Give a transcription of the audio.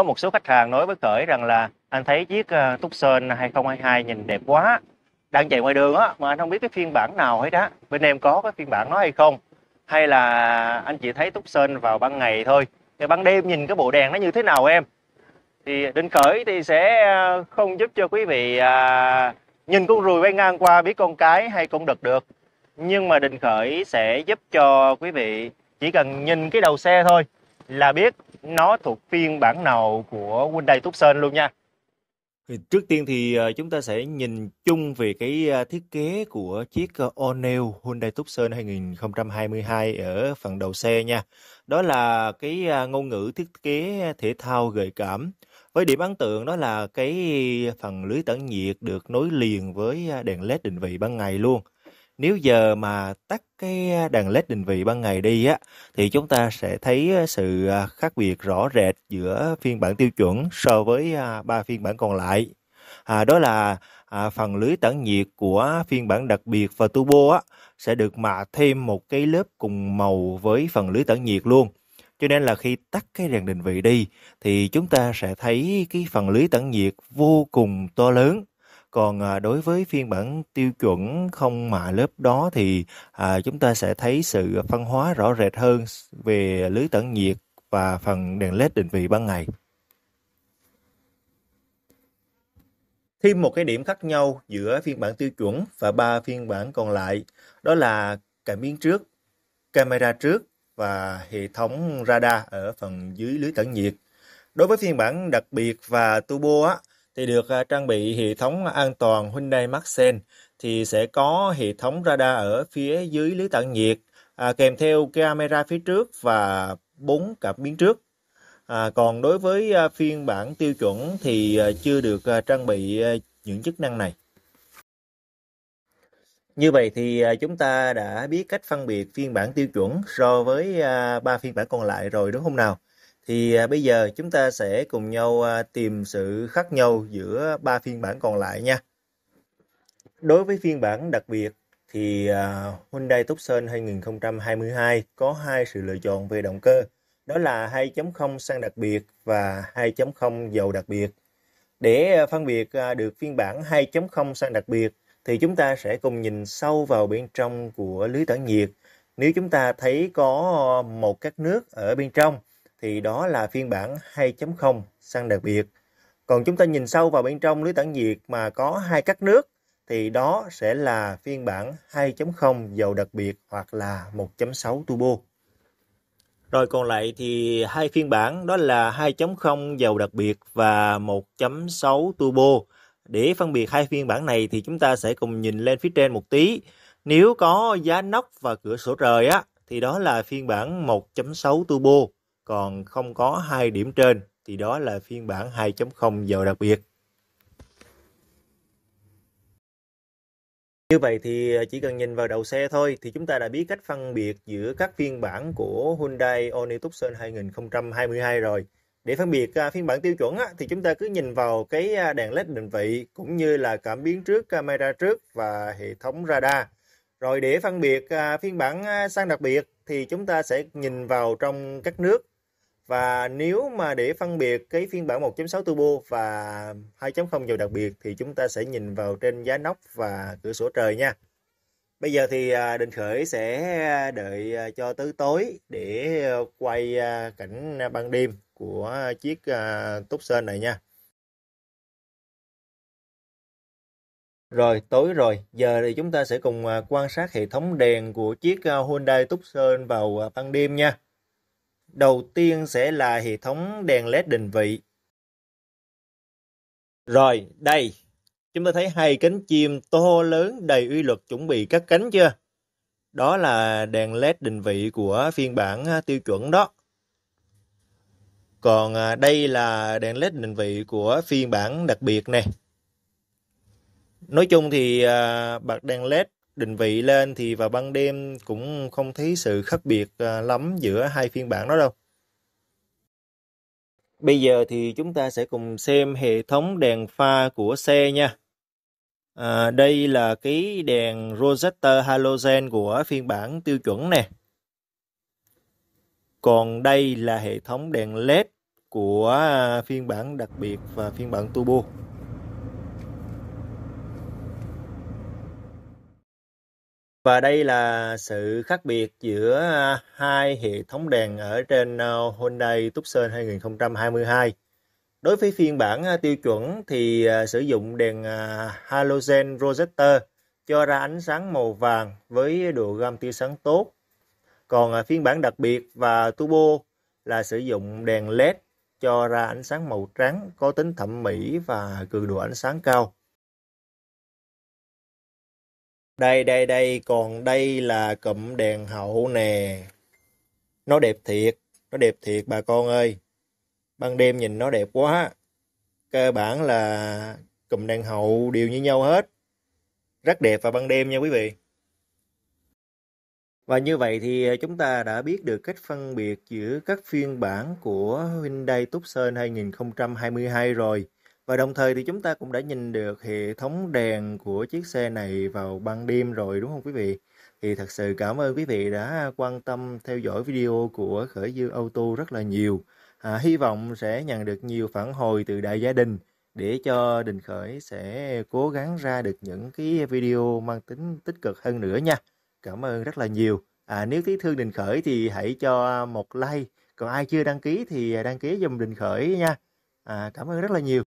có một số khách hàng nói với khởi rằng là anh thấy chiếc ờ, Tucson 2022 nhìn đẹp quá đang chạy ngoài đường á mà anh không biết cái phiên bản nào hết á bên em có cái phiên bản nó hay không hay là anh chỉ thấy Tucson vào ban ngày thôi cái ban đêm nhìn cái bộ đèn nó như thế nào em thì định khởi thì sẽ ờ, không giúp cho quý vị à, nhìn con ruồi bay ngang qua biết con cái hay con đực được nhưng mà định khởi sẽ giúp cho quý vị chỉ cần nhìn cái đầu xe thôi là biết nó thuộc phiên bản nào của Hyundai Tucson luôn nha. trước tiên thì ờ, chúng ta sẽ nhìn chung về cái ờ, thiết kế của chiếc all ờ, Hyundai Tucson 2022 ở phần đầu xe nha. Đó là cái ngôn ngữ thiết kế thể thao gợi cảm. Với điểm ấn tượng đó là cái phần lưới tản nhiệt được nối liền với đèn LED định vị ban ngày luôn. Nếu giờ mà tắt cái đèn led định vị ban ngày đi á thì chúng ta sẽ thấy sự à, khác biệt rõ rệt giữa phiên bản tiêu chuẩn so với à, ba phiên bản còn lại. À, đó là à, phần lưới tản nhiệt của phiên bản đặc biệt và turbo á sẽ được mạ thêm một cái lớp cùng màu với phần lưới tản nhiệt luôn. Cho nên là khi tắt cái đèn định vị đi thì chúng ta sẽ thấy cái phần lưới tản nhiệt vô cùng to lớn còn à, đối với phiên bản tiêu chuẩn không mạ lớp đó thì à, chúng ta sẽ thấy sự phân hóa rõ rệt hơn về lưới tản nhiệt và phần đèn led định vị ban ngày. Thêm một cái điểm khác nhau giữa phiên bản tiêu chuẩn và ba phiên bản còn lại đó là cảm biến trước, camera trước và hệ thống radar ở phần dưới lưới tản nhiệt. Đối với phiên bản đặc biệt và turbo á, thì được à, trang bị hệ thống an toàn Hyundai Maxen thì sẽ có hệ thống radar ở phía dưới lưới tản nhiệt à, kèm theo camera phía trước và bốn cặp biến trước. À, còn đối với à, phiên bản tiêu chuẩn thì à, chưa được trang bị những chức năng này. Như vậy thì chúng ta đã biết cách phân biệt phiên bản tiêu chuẩn so với ba phiên bản còn lại rồi đúng không nào? Thì à, bây giờ chúng ta sẽ cùng nhau à, tìm sự khác nhau giữa ba phiên bản còn lại nha. Đối với phiên bản đặc biệt thì à, Hyundai Tucson 2022 có hai sự lựa chọn về động cơ, đó là 2.0 xăng đặc biệt và 2.0 dầu đặc biệt. Để phân biệt được phiên bản 2.0 xăng đặc biệt thì chúng ta sẽ cùng nhìn sâu vào bên trong của lưới tản nhiệt. Nếu chúng ta thấy có một các nước ở bên trong thì đó là phiên bản 2.0 xăng đặc biệt. Còn chúng ta nhìn sâu vào bên trong lưới tản nhiệt mà có hai cắt nước thì đó sẽ là phiên bản 2.0 dầu đặc biệt hoặc là 1.6 turbo. Rồi còn lại thì hai phiên bản đó là 2.0 dầu đặc biệt và 1.6 turbo. Để phân biệt hai phiên bản này thì chúng ta sẽ cùng nhìn lên phía trên một tí. Nếu có giá nóc và cửa sổ trời á thì đó là phiên bản 1.6 turbo còn không có hai điểm trên thì đó là phiên bản 2.0 giàu đặc biệt. Như vậy thì à, chỉ cần nhìn vào đầu xe thôi thì chúng ta đã biết cách phân biệt giữa các phiên bản của Hyundai Oni Tucson 2022 rồi. Để phân biệt à, phiên bản tiêu chuẩn thì chúng ta cứ nhìn vào cái à, đèn led định vị cũng như là cảm biến trước, camera trước và hệ thống radar. Rồi để phân biệt phiên bản sang đặc biệt thì chúng ta sẽ nhìn vào trong các nước và nếu mà để phân biệt cái phiên bản 1.6 turbo và 2.0 dầu đặc biệt thì chúng ta sẽ nhìn vào trên giá nóc và cửa sổ trời nha. Bây giờ thì à, Đình Khởi sẽ à, đợi à, cho tới tối để quay cảnh ban đêm của chiếc Tucson này nha. Rồi, tối rồi. Giờ thì chúng ta sẽ cùng quan sát hệ thống đèn của chiếc Hyundai Tucson vào ban đêm nha. Đầu tiên sẽ là hệ thống đèn led định vị. Rồi, đây. Chúng ta thấy hai cánh chim to lớn đầy uy lực chuẩn bị cắt cánh chưa? Đó là đèn led định vị của phiên bản à, tiêu chuẩn đó. Còn à, đây là đèn led định vị của phiên bản đặc biệt này. Nói chung thì à, bật đèn led định vị lên thì vào ban đêm cũng không thấy sự khác biệt à, lắm giữa hai phiên bản đó đâu. Bây giờ thì chúng ta sẽ cùng xem hệ thống đèn pha của xe nha. À, đây là cái đèn Rosetta Halogen của phiên bản tiêu chuẩn nè. Còn đây là hệ thống đèn LED của à, phiên bản đặc biệt và phiên bản turbo. Và đây là sự khác biệt giữa hai hệ thống đèn ở trên ờ, Hyundai Tucson 2022. Đối với phiên bản ờ, tiêu chuẩn thì ờ, sử dụng đèn halogen projector cho ra ánh sáng màu vàng với độ gam tia sáng tốt. Còn phiên bản đặc biệt và turbo là sử dụng đèn LED cho ra ánh sáng màu trắng có tính thẩm mỹ và cường độ ánh sáng cao. Đây đây đây, còn đây là cụm đèn hậu nè. Nó đẹp thiệt, nó đẹp thiệt bà con ơi. Ban đêm nhìn nó đẹp quá. Cơ bản là cụm đèn hậu đều như nhau hết. Rất đẹp vào ban đêm nha quý vị. Và như vậy thì chúng ta đã biết được cách phân biệt giữa các phiên bản của Hyundai Tucson 2022 rồi. Và đồng thời thì chúng ta cũng đã nhìn được hệ thống đèn của chiếc xe này vào ban đêm rồi đúng không quý vị? Thì thật sự cảm ơn quý vị đã quan tâm theo dõi video của Khởi Dương Auto rất là nhiều. À, hy vọng sẽ nhận được nhiều phản hồi từ đại gia đình để cho Đình Khởi sẽ cố gắng ra được những cái video mang tính tích cực hơn nữa nha. Cảm ơn rất là nhiều. À, nếu thấy thương Đình Khởi thì hãy cho một like. Còn ai chưa đăng ký thì đăng ký dùm Đình Khởi nha. À, cảm ơn rất là nhiều.